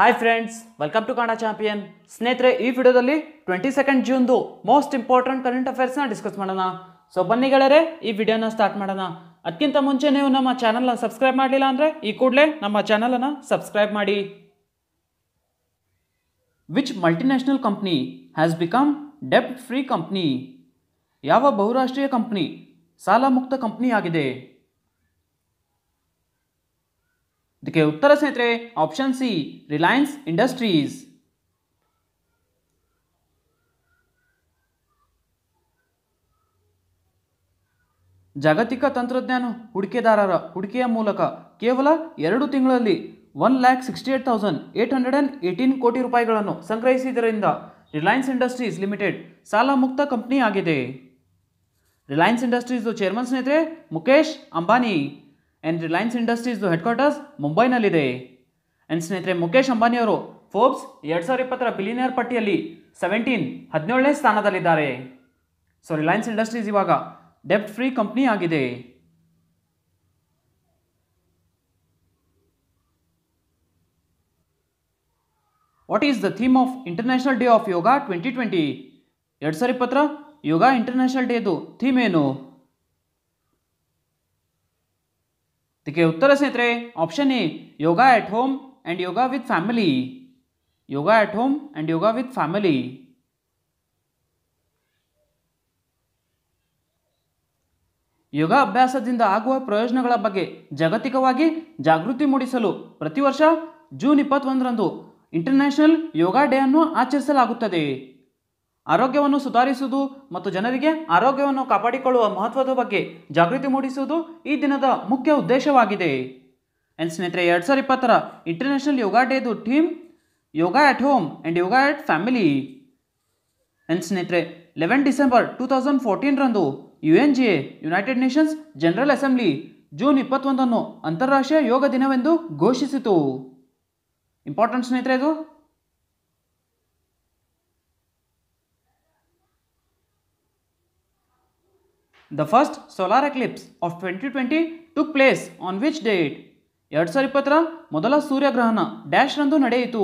Hi friends welcome to Kannada champion ಸ್ನೇಹಿತರೆ ಈ ವಿಡಿಯೋದಲ್ಲಿ ಟ್ವೆಂಟಿ ಸೆಕೆಂಡ್ ಜೂನ್ದು ಮೋಸ್ಟ್ ಇಂಪಾರ್ಟೆಂಟ್ ಕರೆಂಟ್ ಅಫೇರ್ಸ್ನ ಡಿಸ್ಕಸ್ ಮಾಡೋಣ ಸೊ ಬನ್ನಿ ಗೆಳೆಯರೆ ಈ ವಿಡಿಯೋನ ಸ್ಟಾರ್ಟ್ ಮಾಡೋಣ ಅದಕ್ಕಿಂತ ಮುಂಚೆ ನೀವು ನಮ್ಮ ಚಾನಲ್ನ ಸಬ್ಸ್ಕ್ರೈಬ್ ಮಾಡಲಿಲ್ಲ ಅಂದರೆ ಈ ಕೂಡಲೇ ನಮ್ಮ ಚಾನಲನ್ನು ಸಬ್ಸ್ಕ್ರೈಬ್ ಮಾಡಿ which multinational company has become ಡೆಬ್ಟ್ ಫ್ರೀ ಕಂಪ್ನಿ ಯಾವ ಬಹುರಾಷ್ಟ್ರೀಯ ಕಂಪ್ನಿ ಸಾಲ ಮುಕ್ತ ಆಗಿದೆ ಇದಕ್ಕೆ ಉತ್ತರ ಸ್ನೇಹಿತರೆ ಆಪ್ಷನ್ ಸಿ ರಿಲಯನ್ಸ್ ಇಂಡಸ್ಟ್ರೀಸ್ ಜಾಗತಿಕ ತಂತ್ರಜ್ಞಾನ ಹೂಡಿಕೆದಾರರ ಹೂಡಿಕೆಯ ಮೂಲಕ ಕೇವಲ ಎರಡು ತಿಂಗಳಲ್ಲಿ one lakh sixty eight thousand eight hundred and eighteen ಕೋಟಿ ರೂಪಾಯಿಗಳನ್ನು ಸಂಗ್ರಹಿಸಿದ್ದರಿಂದ ರಿಲಯನ್ಸ್ ಇಂಡಸ್ಟ್ರೀಸ್ ಲಿಮಿಟೆಡ್ ಸಾಲ ಮುಕ್ತ ಕಂಪ್ನಿ ಆಗಿದೆ ರಿಲಯನ್ಸ್ ಇಂಡಸ್ಟ್ರೀಸ್ದು ಚೇರ್ಮನ್ ಸ್ನೇಹಿತರೆ ಮುಕೇಶ್ ಅಂಬಾನಿ ಆ್ಯಂಡ್ ರಿಲಯನ್ಸ್ ಇಂಡಸ್ಟ್ರೀಸ್ದು ಹೆಡ್ ಕ್ವಾರ್ಟರ್ಸ್ ಮುಂಬೈನಲ್ಲಿದೆ ಆ್ಯಂಡ್ ಸ್ನೇಹಿತರೆ ಮುಖೇಶ್ ಅಂಬಾನಿಯವರು ಫೋರ್ಬ್ಸ್ ಎರಡು ಸಾವಿರ ಇಪ್ಪತ್ತರ ಬಿಲಿನಿಯರ್ ಪಟ್ಟಿಯಲ್ಲಿ ಸೆವೆಂಟೀನ್ ಹದಿನೇಳನೇ ಸ್ಥಾನದಲ್ಲಿದ್ದಾರೆ ಸೊ ರಿಲಯನ್ಸ್ ಇಂಡಸ್ಟ್ರೀಸ್ ಇವಾಗ ಡೆಪ್ಟ್ ಫ್ರೀ ಕಂಪ್ನಿ ಆಗಿದೆ what is the theme of international day of yoga twenty twenty ಎರಡು ಸಾವಿರ ಇಪ್ಪತ್ತರ ಯೋಗ ಇಂಟರ್ನ್ಯಾಷನಲ್ ಡೇದು ಥೀಮ್ ಏನು ಇದಕ್ಕೆ ಉತ್ತರ ಸ್ನೇಹಿತರೆ option A yoga at home and yoga with family yoga at home and yoga with family ಯೋಗ ಅಭ್ಯಾಸದಿಂದ ಆಗುವ ಪ್ರಯೋಜನಗಳ ಬಗ್ಗೆ ಜಾಗತಿಕವಾಗಿ ಜಾಗೃತಿ ಮೂಡಿಸಲು ಪ್ರತಿ ವರ್ಷ ಜೂನ್ ಇಪ್ಪತ್ತೊಂದರಂದು ಇಂಟರ್ನ್ಯಾಷನಲ್ ಯೋಗ ಡೇ ಅನ್ನು ಆಚರಿಸಲಾಗುತ್ತದೆ ಆರೋಗ್ಯವನ್ನು ಸುಧಾರಿಸುವುದು ಮತ್ತು ಜನರಿಗೆ ಆರೋಗ್ಯವನ್ನು ಕಾಪಾಡಿಕೊಳ್ಳುವ ಮಹತ್ವದ ಬಗ್ಗೆ ಜಾಗೃತಿ ಮೂಡಿಸುವುದು ಈ ದಿನದ ಮುಖ್ಯ ಉದ್ದೇಶವಾಗಿದೆ ಎನ್ ಸ್ನೇಹಿತರೆ ಎರಡು ಸಾವಿರದ ಇಪ್ಪತ್ತರ ಇಂಟರ್ನ್ಯಾಷನಲ್ ಯೋಗ ಡೇದು theme yoga at home and yoga at family and ಸ್ನೇಹಿತರೆ ಲೆವೆನ್ ಡಿಸೆಂಬರ್ ಟೂ ತೌಸಂಡ್ ಫೋರ್ಟೀನ್ರಂದು U N G A United Nations General Assembly June ಇಪ್ಪತ್ತೊಂದನ್ನು ಅಂತಾರಾಷ್ಟ್ರೀಯ ಯೋಗ ದಿನವೆಂದು ಘೋಷಿಸಿತು ಇಂಪಾರ್ಟೆಂಟ್ ಸ್ನೇಹಿತರೆ ಇದು The first solar eclipse of 2020 took place on which date? ಎರಡು ಸಾವಿರ ಇಪ್ಪತ್ತರ ಮೊದಲ ಸೂರ್ಯಗ್ರಹಣ ಡ್ಯಾಶ್ ರಂದು ನಡೆಯಿತು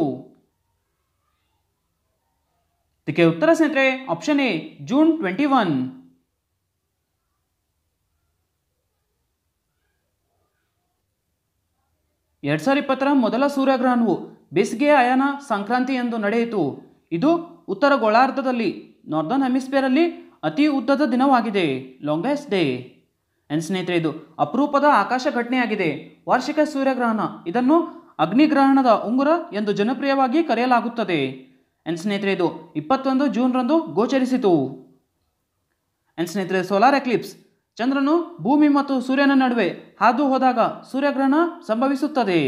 ಇದಕ್ಕೆ ಉತ್ತರ ಸ್ನೇಹಿತರೆ option A June twenty one ಎರಡು ಸಾವಿರ ಇಪ್ಪತ್ತರ ಮೊದಲ ಸೂರ್ಯಗ್ರಹಣವು ಬೇಸಿಗೆ ಅಯಾನ ಸಂಕ್ರಾಂತಿ ಎಂದು ನಡೆಯಿತು ಇದು ಉತ್ತರ ಗೋಳಾರ್ಧದಲ್ಲಿ ನಾರ್ದರ್ನ್ ಹೆಮಿಸ್ಫಿಯರಲ್ಲಿ ಅತಿ ಉದ್ದದ ದಿನವಾಗಿದೆ ಲಾಂಗೆಸ್ಟ್ ಡೇ ಎನ್ ಸ್ನೇಹಿತರೆ ಇದು ಅಪರೂಪದ ಆಕಾಶ ಘಟನೆಯಾಗಿದೆ ವಾರ್ಷಿಕ ಸೂರ್ಯಗ್ರಹಣ ಇದನ್ನು ಅಗ್ನಿಗ್ರಹಣದ ಉಂಗುರ ಎಂದು ಜನಪ್ರಿಯವಾಗಿ ಕರೆಯಲಾಗುತ್ತದೆ ಎನ್ ಸ್ನೇಹಿತರೆ ಇದು ಇಪ್ಪತ್ತೊಂದು ರಂದು ಗೋಚರಿಸಿತು ಎನ್ ಸ್ನೇಹಿತರೆ ಸೋಲಾರ್ ಎಕ್ಲಿಪ್ಸ್ ಚಂದ್ರನು ಭೂಮಿ ಮತ್ತು ಸೂರ್ಯನ ನಡುವೆ ಹಾದು ಹೋದಾಗ ಸೂರ್ಯಗ್ರಹಣ ಸಂಭವಿಸುತ್ತದೆ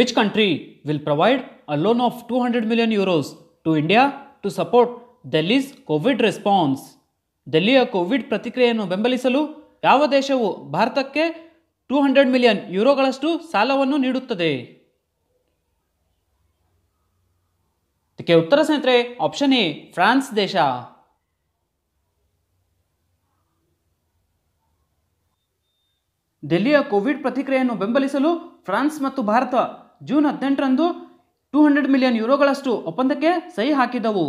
which country will provide a loan of 200 million euros to India to support Delhi's covid response ದೆಲ್ಲಿಯ ಕೋವಿಡ್ ಪ್ರತಿಕ್ರಿಯೆಯನ್ನು ಬೆಂಬಲಿಸಲು ಯಾವ ದೇಶವು ಭಾರತಕ್ಕೆ ಟೂ ಹಂಡ್ರೆಡ್ ಮಿಲಿಯನ್ ಯೂರೋಗಳಷ್ಟು ಸಾಲವನ್ನು ನೀಡುತ್ತದೆ ಇದಕ್ಕೆ ಉತ್ತರ ಸ್ನೇಹಿತರೆ ಆಪ್ಷನ್ ಎ ಫ್ರಾನ್ಸ್ ದೇಶ ದೆಲ್ಲಿಯ ಕೋವಿಡ್ ಪ್ರತಿಕ್ರಿಯೆಯನ್ನು ಬೆಂಬಲಿಸಲು ಫ್ರಾನ್ಸ್ ಮತ್ತು ಭಾರತ ಜೂನ್ ಹದಿನೆಂಟರಂದು ಟೂ ಹಂಡ್ರೆಡ್ ಮಿಲಿಯನ್ ಯೂರೋಗಳಷ್ಟು ಒಪ್ಪಂದಕ್ಕೆ ಸಹಿ ಹಾಕಿದವು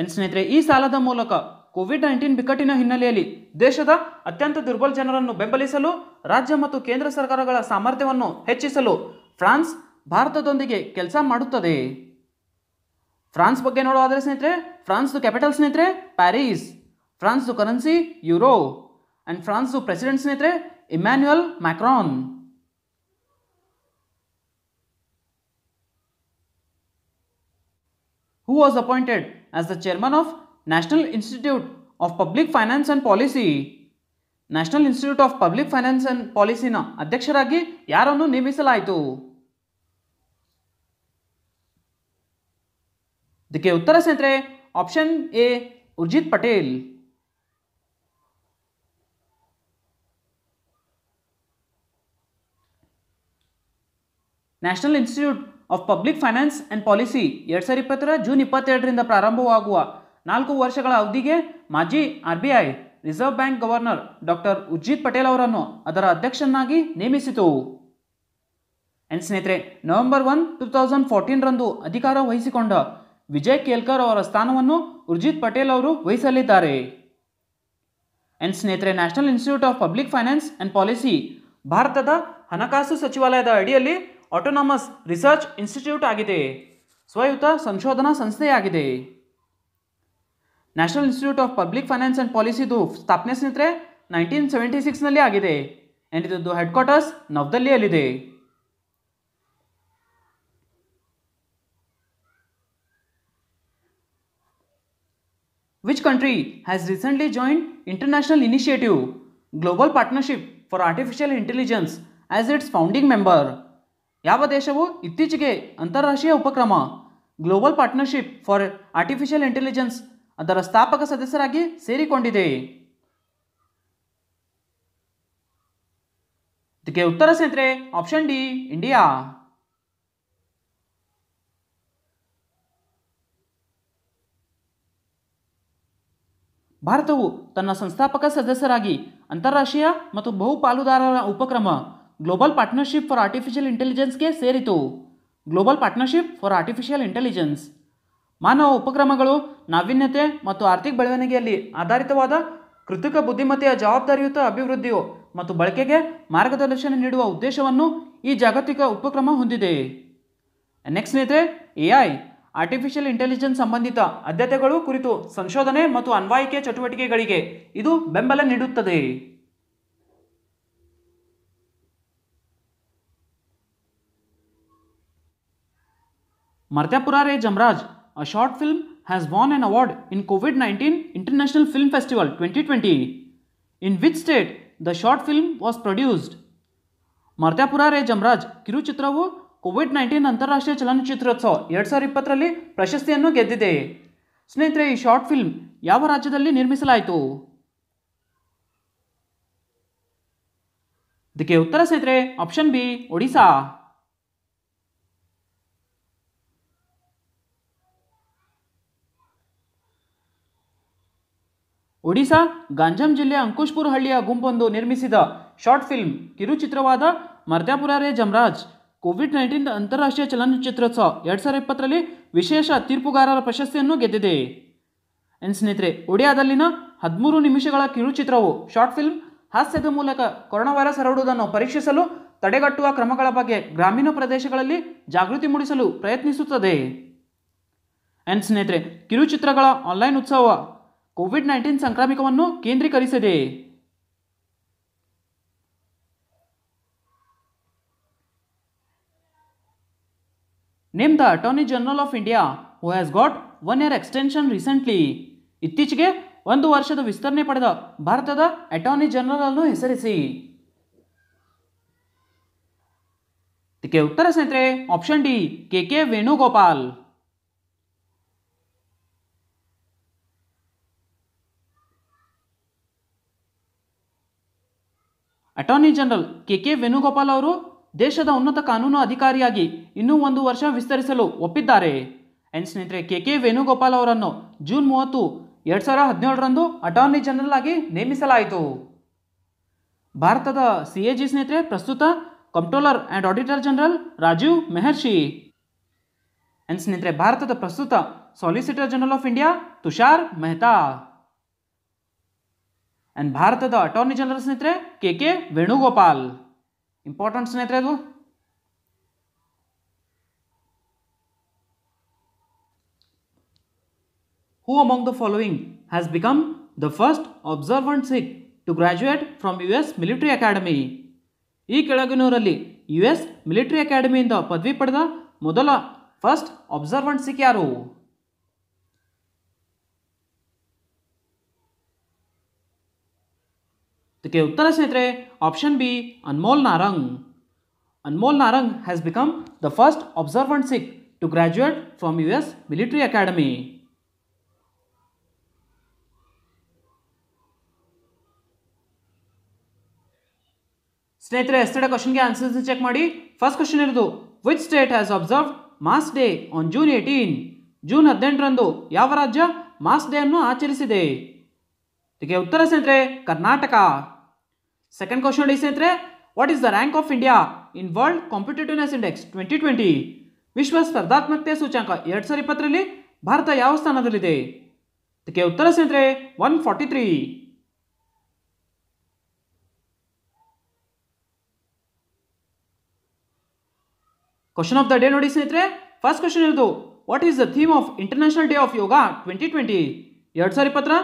ಎನ್ ಸ್ನೇಹಿತರೆ ಈ ಸಾಲದ ಮೂಲಕ ಕೋವಿಡ್ ನೈನ್ಟೀನ್ ಬಿಕ್ಕಟ್ಟಿನ ಹಿನ್ನೆಲೆಯಲ್ಲಿ ದೇಶದ ಅತ್ಯಂತ ದುರ್ಬಲ ಜನರನ್ನು ಬೆಂಬಲಿಸಲು ರಾಜ್ಯ ಮತ್ತು ಕೇಂದ್ರ ಸರ್ಕಾರಗಳ ಸಾಮರ್ಥ್ಯವನ್ನು ಹೆಚ್ಚಿಸಲು ಫ್ರಾನ್ಸ್ ಭಾರತದೊಂದಿಗೆ ಕೆಲಸ ಮಾಡುತ್ತದೆ ಫ್ರಾನ್ಸ್ ಬಗ್ಗೆ ನೋಡೋದಾದರೆ ಸ್ನೇಹಿತರೆ ಫ್ರಾನ್ಸ್ದು ಕ್ಯಾಪಿಟಲ್ ಸ್ನೇಹಿತರೆ ಪ್ಯಾರಿಸ್ ಫ್ರಾನ್ಸ್ದು ಕರೆನ್ಸಿ ಯುರೋ ಆ್ಯಂಡ್ ಫ್ರಾನ್ಸ್ದು ಪ್ರೆಸಿಡೆಂಟ್ ಸ್ನೇಹಿತರೆ Emmanuel Macron who was appointed as the chairman of National Institute of Public Finance and Policy. National institute of public finance and ಪಾಲಿಸಿನ ಅಧ್ಯಕ್ಷರಾಗಿ ಯಾರನ್ನು ನೇಮಿಸಲಾಯಿತು ಇದಕ್ಕೆ ಉತ್ತರ ಸ್ನೇಹಿತರೆ option A Urjit Patel national institute of public finance and policy ಎರಡು ಸಾವಿರದ ಇಪ್ಪತ್ತರ ಜೂನ್ ಇಪ್ಪತ್ತೆರಡರಿಂದ ಪ್ರಾರಂಭವಾಗುವ ನಾಲ್ಕು ವರ್ಷಗಳ ಅವಧಿಗೆ ಮಾಜಿ R B I reserve bank governor doctor Urjit Patel ಅವರನ್ನು ಅದರ ಅಧ್ಯಕ್ಷನಾಗಿ ನೇಮಿಸಿತು ಆ್ಯಂಡ್ ಸ್ನೇಹಿತರೆ ನವೆಂಬರ್ ಒನ್ ಟೂ ತೌಸಂಡ್ ಫೋರ್ಟೀನ್ರಂದು ಅಧಿಕಾರ ವಹಿಸಿಕೊಂಡ ವಿಜಯ್ ಕೇಲ್ಕರ್ ಅವರ ಸ್ಥಾನವನ್ನು ಉರ್ಜಿತ್ ಪಟೇಲ್ ಅವರು ವಹಿಸಲಿದ್ದಾರೆ ಆ್ಯಂಡ್ ಸ್ನೇಹಿತರೆ national institute of public finance and policy ಭಾರತದ ಹಣಕಾಸು ಸಚಿವಾಲಯದ ಅಡಿಯಲ್ಲಿ ಆಟೋನಾಮಸ್ ರಿಸರ್ಚ್ ಇನ್ಸ್ಟಿಟ್ಯೂಟ್ ಆಗಿದೆ ಸ್ವಯುತ ಸಂಶೋಧನಾ ಸಂಸ್ಥೆಯಾಗಿದೆ national institute of public finance and ಪಾಲಿಸಿದು ಸ್ಥಾಪನೆ ಸ್ನೇಹಿತರೆ ನೈನ್ಟೀನ್ ಸೆವೆಂಟಿ ಸಿಕ್ಸ್ನಲ್ಲಿ ಆಗಿದೆ ಆ್ಯಂಡ್ ಇದರದ್ದು ಹೆಡ್ ಕ್ವಾರ್ಟರ್ಸ್ ನವದೆಹಲಿಯಲ್ಲಿದೆ which country has recently join international initiative global partnership for artificial intelligence as its founding member ಯಾವ ದೇಶವು ಇತ್ತೀಚೆಗೆ ಅಂತಾರಾಷ್ಟ್ರೀಯ ಉಪಕ್ರಮ global partnership for artificial intelligence ಅದರ ಸ್ಥಾಪಕ ಸದಸ್ಯರಾಗಿ ಸೇರಿಕೊಂಡಿದೆ ಇದಕ್ಕೆ ಉತ್ತರ ಸೇತ್ರೆ ಆಪ್ಷನ್ ಡಿ ಇಂಡಿಯಾ ಭಾರತವು ತನ್ನ ಸಂಸ್ಥಾಪಕ ಸದಸ್ಯರಾಗಿ ಅಂತಾರಾಷ್ಟ್ರೀಯ ಮತ್ತು ಬಹುಪಾಲುದಾರರ ಉಪಕ್ರಮ ಗ್ಲೋಬಲ್ ಪಾರ್ಟ್ನರ್ಶಿಪ್ ಫಾರ್ ಆರ್ಟಿಫಿಷಿಯಲ್ ಇಂಟೆಲಿಜೆನ್ಸ್ಗೆ ಸೇರಿತು global partnership for artificial intelligence ಮಾನವ ಉಪಕ್ರಮಗಳು ನಾವೀನ್ಯತೆ ಮತ್ತು ಆರ್ಥಿಕ ಬೆಳವಣಿಗೆಯಲ್ಲಿ ಆಧಾರಿತವಾದ ಕೃತಕ ಬುದ್ಧಿಮತ್ತೆಯ ಜವಾಬ್ದಾರಿಯುತ ಅಭಿವೃದ್ಧಿಯು ಮತ್ತು ಬಳಕೆಗೆ ಮಾರ್ಗದರ್ಶನ ನೀಡುವ ಉದ್ದೇಶವನ್ನು ಈ ಜಾಗತಿಕ ಉಪಕ್ರಮ ಹೊಂದಿದೆ ನೆಕ್ಸ್ಟ್ ಸ್ನೇಹಿತರೆ ಎ ಐ ಆರ್ಟಿಫಿಷಿಯಲ್ ಇಂಟೆಲಿಜೆನ್ಸ್ ಸಂಬಂಧಿತ ಅಧ್ಯತೆಗಳು ಕುರಿತು ಸಂಶೋಧನೆ ಮತ್ತು ಅನ್ವಯಿಕೆ ಚಟುವಟಿಕೆಗಳಿಗೆ ಇದು ಬೆಂಬಲ ನೀಡುತ್ತದೆ ಮರ್ತ್ಯಾಪುರ ರೇ ಜಮರಾಜ್ a short film has born an award in covid nineteen international film festival twenty twenty in which state the short film was produced ಮರ್ತ್ಯಾಪುರ ರೇ ಜಮರಾಜ್ ಕಿರುಚಿತ್ರವು ಕೋವಿಡ್ ನೈನ್ಟೀನ್ ಅಂತಾರಾಷ್ಟ್ರೀಯ ಚಲನಚಿತ್ರೋತ್ಸವ ಎರಡು ಸಾವಿರ ಇಪ್ಪತ್ತರಲ್ಲಿ ಪ್ರಶಸ್ತಿಯನ್ನು ಗೆದ್ದಿದೆ ಸ್ನೇಹಿತರೆ ಈ ಶಾರ್ಟ್ ಫಿಲ್ಮ್ ಯಾವ ರಾಜ್ಯದಲ್ಲಿ ನಿರ್ಮಿಸಲಾಯಿತು ಇದಕ್ಕೆ ಉತ್ತರ ಸ್ನೇಹಿತರೆ ಆಪ್ಷನ್ ಬಿ ಒಡಿಸಾ ಒಡಿಶಾ ಗಾಂಜಾಮ್ ಜಿಲ್ಲೆಯ ಅಂಕುಶ್ಪುರ್ ಹಳ್ಳಿಯ ಗುಂಪೊಂದು ನಿರ್ಮಿಸಿದ ಶಾರ್ಟ್ ಫಿಲ್ಮ್ ಕಿರುಚಿತ್ರವಾದ ರೇ ಜಮರಾಜ್ ಕೋವಿಡ್ ನೈನ್ಟೀನ್ ಅಂತಾರಾಷ್ಟ್ರೀಯ ಚಲನಚಿತ್ರೋತ್ಸವ ಎರಡು ಸಾವಿರದ ಇಪ್ಪತ್ತರಲ್ಲಿ ವಿಶೇಷ ತೀರ್ಪುಗಾರರ ಪ್ರಶಸ್ತಿಯನ್ನು ಗೆದ್ದಿದೆ ಎನ್ ಸ್ನೇಹಿತರೆ ಒಡಿಯಾದಲ್ಲಿನ ಹದಿಮೂರು ನಿಮಿಷಗಳ ಕಿರುಚಿತ್ರವು ಶಾರ್ಟ್ ಫಿಲ್ಮ್ ಹಾಸ್ಯದ ಮೂಲಕ ಕೊರೋನಾ ವೈರಸ್ ಹರಡುವುದನ್ನು ಪರೀಕ್ಷಿಸಲು ತಡೆಗಟ್ಟುವ ಕ್ರಮಗಳ ಬಗ್ಗೆ ಗ್ರಾಮೀಣ ಪ್ರದೇಶಗಳಲ್ಲಿ ಜಾಗೃತಿ ಮೂಡಿಸಲು ಪ್ರಯತ್ನಿಸುತ್ತದೆ ಎನ್ ಸ್ನೇಹಿತರೆ ಕಿರುಚಿತ್ರಗಳ ಆನ್ಲೈನ್ ಉತ್ಸವ ಕೋವಿಡ್ ನೈನ್ಟೀನ್ ಸಾಂಕ್ರಾಮಿಕವನ್ನು ಕೇಂದ್ರೀಕರಿಸಿದೆ name the attorney general of India who has got one year extension recently ಇತ್ತೀಚೆಗೆ ಒಂದು ವರ್ಷದ ವಿಸ್ತರಣೆ ಪಡೆದ ಭಾರತದ ಅಟಾರ್ನಿ ಜನರಲ್ ಅನ್ನು ಹೆಸರಿಸಿ ಇದಕ್ಕೆ ಉತ್ತರ ಸ್ನೇಹಿತರೆ option D K K Venugopal attorney general K K Venugopal ಅವರು ದೇಶದ ಉನ್ನತ ಕಾನೂನು ಅಧಿಕಾರಿಯಾಗಿ ಇನ್ನೂ ಒಂದು ವರ್ಷ ವಿಸ್ತರಿಸಲು ಒಪ್ಪಿದ್ದಾರೆ ಎನ್ ಸ್ನೇಹಿತರೆ ಕೆ ಕೆ ವೇಣುಗೋಪಾಲ್ ಅವರನ್ನು ಜೂನ್ ಮೂವತ್ತು ಎರಡು ಸಾವಿರ ಹದಿನೇಳರಂದು ಅಟಾರ್ನಿ ಜನರಲ್ ಆಗಿ ನೇಮಿಸಲಾಯಿತು ಭಾರತದ ಸಿ ಎ ಜಿ ಸ್ನೇಹಿತರೆ ಪ್ರಸ್ತುತ controller and auditor general Rajiv Mehrishi and ಸ್ನೇಹಿತರೆ ಭಾರತದ ಪ್ರಸ್ತುತ solicitor general of India Tushar Mehta and ಭಾರತದ ಅಟಾರ್ನಿ ಜನರಲ್ ಸ್ನೇಹಿತರೆ ಕೆ ಕೆ ವೇಣುಗೋಪಾಲ್ ಇಂಪಾರ್ಟೆಂಟ್ ಸ್ನೇಹಿತರೆ ಅದು who among the following has become the first observant Sikh to graduate from U S military academy ಈ ಕೆಳಗಿನವರಲ್ಲಿ U S military ಅಕಾಡೆಮಿಯಿಂದ ಪದವಿ ಪಡೆದ ಮೊದಲ ಫಸ್ಟ್ ಅಬ್ಸರ್ವೆಂಟ್ ಸಿಕ್ ಯಾರು ಅದಕ್ಕೆ ಉತ್ತರ ಸ್ನೇಹಿತರೆ option B Anmol Narang Anmol Narang has become the first observant Sikh to graduate from U S military academy ಸ್ನೇಹಿತರೆ ಎಸ್ಟೆಡೆ ಕ್ವಶನ್ಗೆ ಆನ್ಸರ್ಸ್ ಚೆಕ್ ಮಾಡಿ ಫಸ್ಟ್ ಕ್ವಶನ್ ಇರೋದು which state has observe mass day on June eighteen June ಹದಿನೆಂಟರಂದು ಯಾವ ರಾಜ್ಯ ಮಾಸ್ ಡೇ ಅನ್ನು ಆಚರಿಸಿದೆ ಇದಕ್ಕೆ ಉತ್ತರ ಸ್ನೇಹಿತರೆ ಕರ್ನಾಟಕ ಸೆಕೆಂಡ್ ಕ್ವಶನ್ ನೋಡಿ ಸ್ನೇಹಿತರೆ what is the rank of India in world competitiveness index twenty twenty ವಿಶ್ವ ಸ್ಪರ್ಧಾತ್ಮಕತೆ ಸೂಚಾಂಕ ಎರಡು ಸಾವಿರ ಇಪ್ಪತ್ತರಲ್ಲಿ ಭಾರತ ಯಾವ ಸ್ಥಾನದಲ್ಲಿದೆ ಇದಕ್ಕೆ ಉತ್ತರ ಸ್ನೇಹಿತರೆ one forty three question of the day ನೋಡಿ ಸ್ನೇಹಿತರೆ ಫಸ್ಟ್ ಕ್ವಶನ್ ಇರೋದು what is the theme of international day of yoga twenty twenty ಎರಡು ಸಾವಿರ ಇಪ್ಪತ್ತರ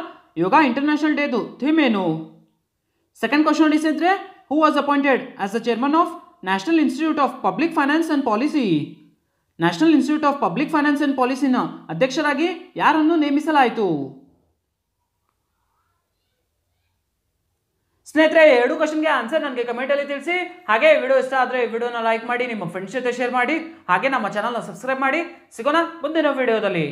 ಯೋಗ ಇಂಟರ್ನ್ಯಾಷನಲ್ ಡೇದು ಥೀಮ್ ಏನು ಸೆಕೆಂಡ್ ಕ್ವಶನ್ ನೋಡಿ who was appointed as a chairman of national institute of public finance and policy national institute of public finance and ಪಾಲಿಸಿನ ಅಧ್ಯಕ್ಷರಾಗಿ ಯಾರನ್ನು ನೇಮಿಸಲಾಯಿತು ಸ್ನೇಹಿತರೆ ಎರಡು ಕ್ವಶನ್ಗೆ ಆನ್ಸರ್ ನನಗೆ ಕಮೆಂಟಲ್ಲಿ ತಿಳಿಸಿ ಹಾಗೆ ವಿಡಿಯೋ ಇಷ್ಟ ಆದರೆ ಈ ವಿಡಿಯೋನ ಲೈಕ್ ಮಾಡಿ ನಿಮ್ಮ ಫ್ರೆಂಡ್ಸ್ ಜೊತೆ ಶೇರ್ ಮಾಡಿ ಹಾಗೆ ನಮ್ಮ ಚಾನಲ್ನ ಸಬ್ಸ್ಕ್ರೈಬ್ ಮಾಡಿ ಸಿಗೋಣ ಮುಂದಿನ ವಿಡಿಯೋದಲ್ಲಿ